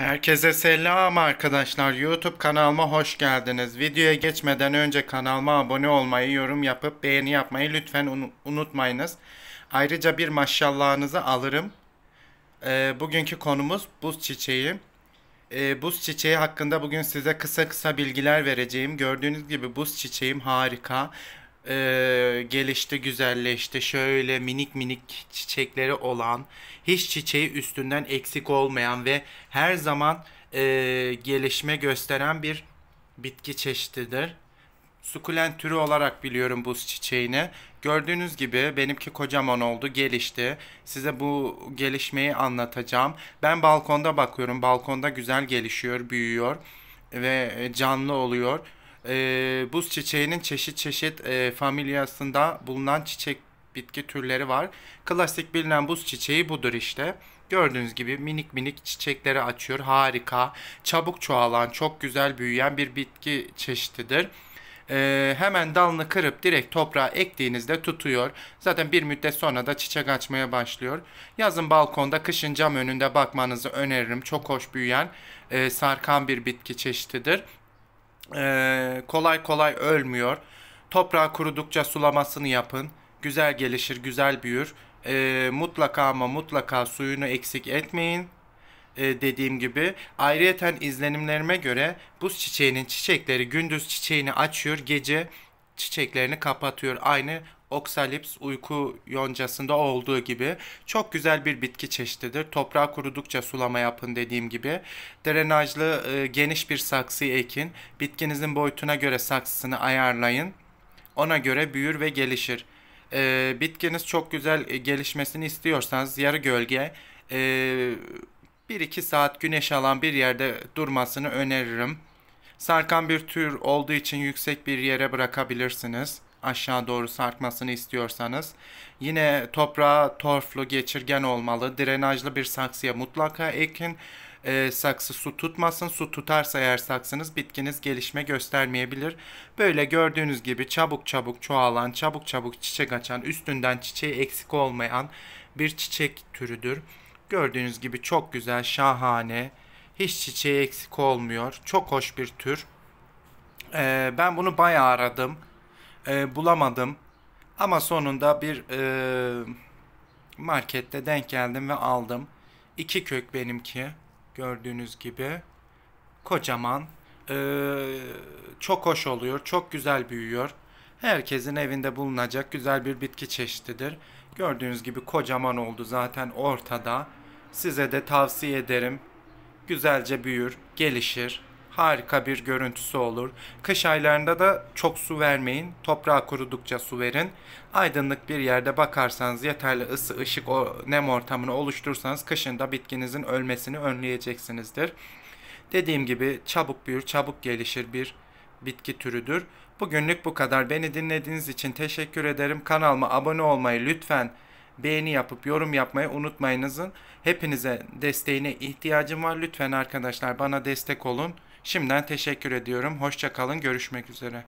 Herkese selam arkadaşlar. YouTube kanalıma hoş geldiniz. Videoya geçmeden önce kanalıma abone olmayı, yorum yapıp beğeni yapmayı lütfen un unutmayınız. Ayrıca bir maşallahınızı alırım. Ee, bugünkü konumuz buz çiçeği. Ee, buz çiçeği hakkında bugün size kısa kısa bilgiler vereceğim. Gördüğünüz gibi buz çiçeğim harika e, gelişti, güzelleşti. Şöyle minik minik çiçekleri olan, hiç çiçeği üstünden eksik olmayan ve her zaman e, gelişme gösteren bir bitki çeşididir. Sukulent türü olarak biliyorum buz çiçeğini. Gördüğünüz gibi benimki kocaman oldu, gelişti. Size bu gelişmeyi anlatacağım. Ben balkonda bakıyorum. Balkonda güzel gelişiyor, büyüyor ve e, canlı oluyor. E, ee, buz çiçeğinin çeşit çeşit e, familyasında bulunan çiçek bitki türleri var. Klasik bilinen buz çiçeği budur işte. Gördüğünüz gibi minik minik çiçekleri açıyor. Harika, çabuk çoğalan, çok güzel büyüyen bir bitki çeşididir. Ee, hemen dalını kırıp direkt toprağa ektiğinizde tutuyor. Zaten bir müddet sonra da çiçek açmaya başlıyor. Yazın balkonda, kışın cam önünde bakmanızı öneririm. Çok hoş büyüyen, e, sarkan bir bitki çeşididir. Ee, kolay kolay ölmüyor. Toprağı kurudukça sulamasını yapın. Güzel gelişir, güzel büyür. Ee, mutlaka ama mutlaka suyunu eksik etmeyin. Ee, dediğim gibi ayrıyeten izlenimlerime göre buz çiçeğinin çiçekleri gündüz çiçeğini açıyor, gece çiçeklerini kapatıyor. Aynı Oxalips uyku yoncasında olduğu gibi çok güzel bir bitki çeşididir. Toprağı kurudukça sulama yapın dediğim gibi. Drenajlı e, geniş bir saksı ekin. Bitkinizin boyutuna göre saksısını ayarlayın. Ona göre büyür ve gelişir. E, bitkiniz çok güzel e, gelişmesini istiyorsanız yarı gölge e, 1-2 saat güneş alan bir yerde durmasını öneririm. Sarkan bir tür olduğu için yüksek bir yere bırakabilirsiniz.'' aşağı doğru sarkmasını istiyorsanız yine toprağa torflu geçirgen olmalı. Drenajlı bir saksıya mutlaka ekin. E, saksı su tutmasın. Su tutarsa eğer saksınız bitkiniz gelişme göstermeyebilir. Böyle gördüğünüz gibi çabuk çabuk çoğalan, çabuk çabuk çiçek açan, üstünden çiçeği eksik olmayan bir çiçek türüdür. Gördüğünüz gibi çok güzel, şahane. Hiç çiçeği eksik olmuyor. Çok hoş bir tür. Ee, ben bunu bayağı aradım e, bulamadım. Ama sonunda bir e, markette denk geldim ve aldım. İki kök benimki gördüğünüz gibi. Kocaman. E, çok hoş oluyor. Çok güzel büyüyor. Herkesin evinde bulunacak güzel bir bitki çeşididir. Gördüğünüz gibi kocaman oldu zaten ortada. Size de tavsiye ederim. Güzelce büyür, gelişir harika bir görüntüsü olur. Kış aylarında da çok su vermeyin. Toprağa kurudukça su verin. Aydınlık bir yerde bakarsanız yeterli ısı, ışık, o nem ortamını oluşturursanız kışında bitkinizin ölmesini önleyeceksinizdir. Dediğim gibi çabuk büyür, çabuk gelişir bir bitki türüdür. Bugünlük bu kadar. Beni dinlediğiniz için teşekkür ederim. Kanalıma abone olmayı lütfen beğeni yapıp yorum yapmayı unutmayınızın. Hepinize desteğine ihtiyacım var. Lütfen arkadaşlar bana destek olun. Şimdiden teşekkür ediyorum. Hoşça kalın. Görüşmek üzere.